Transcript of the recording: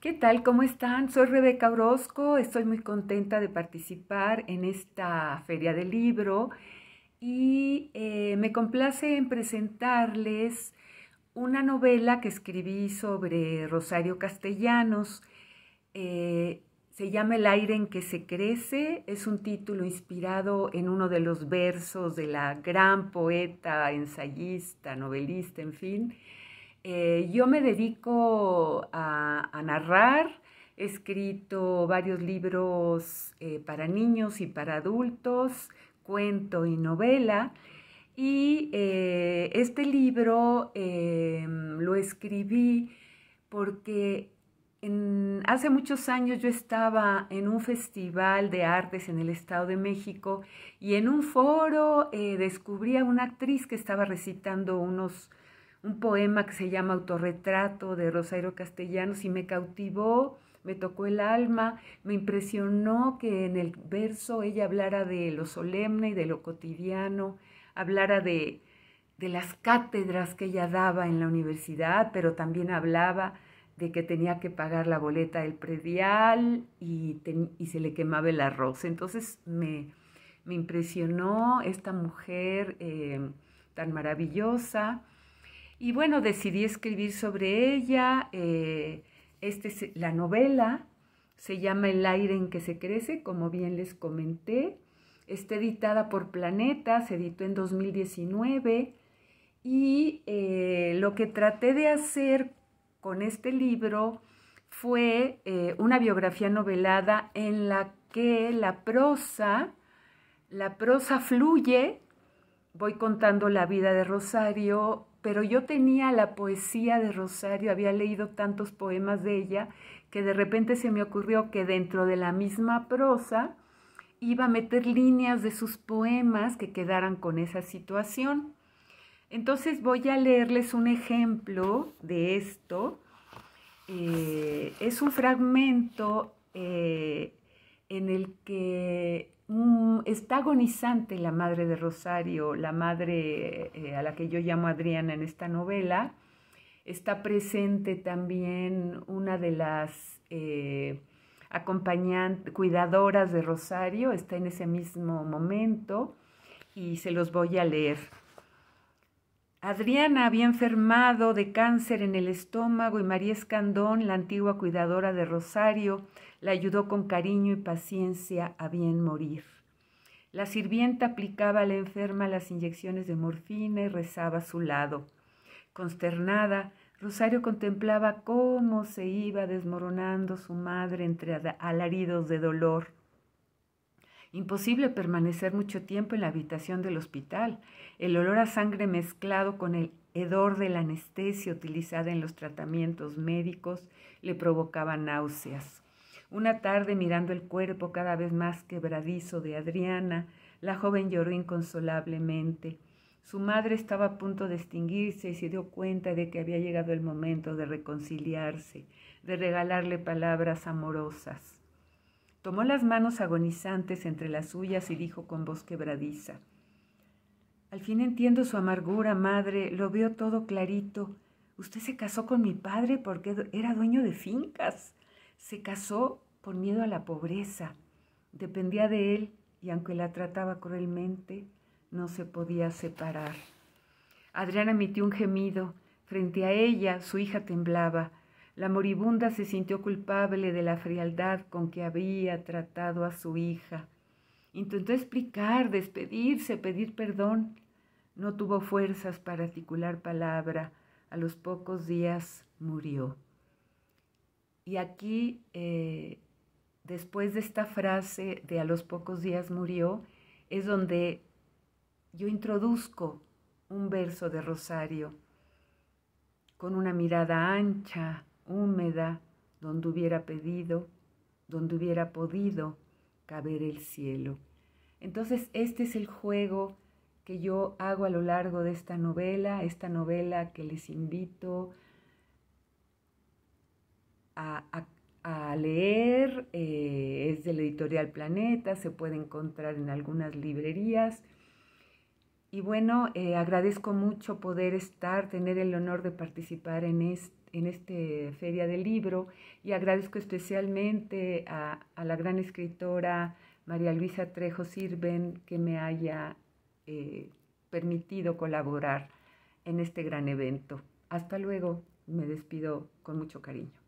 ¿Qué tal? ¿Cómo están? Soy Rebeca Orozco, estoy muy contenta de participar en esta feria del libro y eh, me complace en presentarles una novela que escribí sobre Rosario Castellanos. Eh, se llama El aire en que se crece, es un título inspirado en uno de los versos de la gran poeta, ensayista, novelista, en fin. Eh, yo me dedico a a, narrar, he escrito varios libros eh, para niños y para adultos, cuento y novela. Y eh, este libro eh, lo escribí porque hace muchos años yo estaba en un festival de artes en el Estado de México y en un foro descubrí a una actriz que estaba recitando unos un poema que se llama Autorretrato de Rosario Castellanos y me cautivó, me tocó el alma, me impresionó que en el verso ella hablara de lo solemne y de lo cotidiano, hablara de, las cátedras que ella daba en la universidad, pero también hablaba de que tenía que pagar la boleta del predial y, se le quemaba el arroz. Entonces me, me impresionó esta mujer eh, tan maravillosa y bueno, decidí escribir sobre ella. Eh, esta es, eh, la novela se llama El aire en que se crece, como bien les comenté. Está editada por Planeta, se editó en 2019. Y eh, lo que traté de hacer con este libro fue una biografía novelada en la que la prosa, la prosa fluye. Voy contando la vida de Rosario pero yo tenía la poesía de Rosario, había leído tantos poemas de ella, que de repente se me ocurrió que dentro de la misma prosa iba a meter líneas de sus poemas que quedaran con esa situación. Entonces voy a leerles un ejemplo de esto. Eh, es un fragmento eh, en el que mm, está agonizante la madre de Rosario, la madre eh, a la que yo llamo Adriana en esta novela. Está presente también una de las eh, acompañantes, cuidadoras de Rosario, está en ese mismo momento y se los voy a leer. Adriana había enfermado de cáncer en el estómago y María Escandón, la antigua cuidadora de Rosario, la ayudó con cariño y paciencia a bien morir. La sirvienta aplicaba a la enferma las inyecciones de morfina y rezaba a su lado. Consternada, Rosario contemplaba cómo se iba desmoronando su madre entre alaridos de dolor. Imposible permanecer mucho tiempo en la habitación del hospital. El olor a sangre mezclado con el hedor de la anestesia utilizada en los tratamientos médicos le provocaba náuseas. Una tarde mirando el cuerpo cada vez más quebradizo de Adriana, la joven lloró inconsolablemente. Su madre estaba a punto de extinguirse y se dio cuenta de que había llegado el momento de reconciliarse, de regalarle palabras amorosas. Tomó las manos agonizantes entre las suyas y dijo con voz quebradiza, Al fin entiendo su amargura, madre, lo veo todo clarito. Usted se casó con mi padre porque era dueño de fincas. Se casó por miedo a la pobreza. Dependía de él y aunque la trataba cruelmente, no se podía separar. Adriana emitió un gemido. Frente a ella su hija temblaba. La moribunda se sintió culpable de la frialdad con que había tratado a su hija. Intentó explicar, despedirse, pedir perdón. No tuvo fuerzas para articular palabra. A los pocos días murió. Y aquí, eh, después de esta frase de a los pocos días murió, es donde yo introduzco un verso de Rosario con una mirada ancha, húmeda, donde hubiera pedido, donde hubiera podido caber el cielo. Entonces, este es el juego que yo hago a lo largo de esta novela, esta novela que les invito a, leer, eh, es de editorial Planeta, se puede encontrar en algunas librerías. Y bueno, eh, agradezco mucho poder estar, tener el honor de participar en esta este feria del libro y agradezco especialmente a, la gran escritora María Luisa Trejo Sirven que me haya eh, permitido colaborar en este gran evento. Hasta luego, me despido con mucho cariño.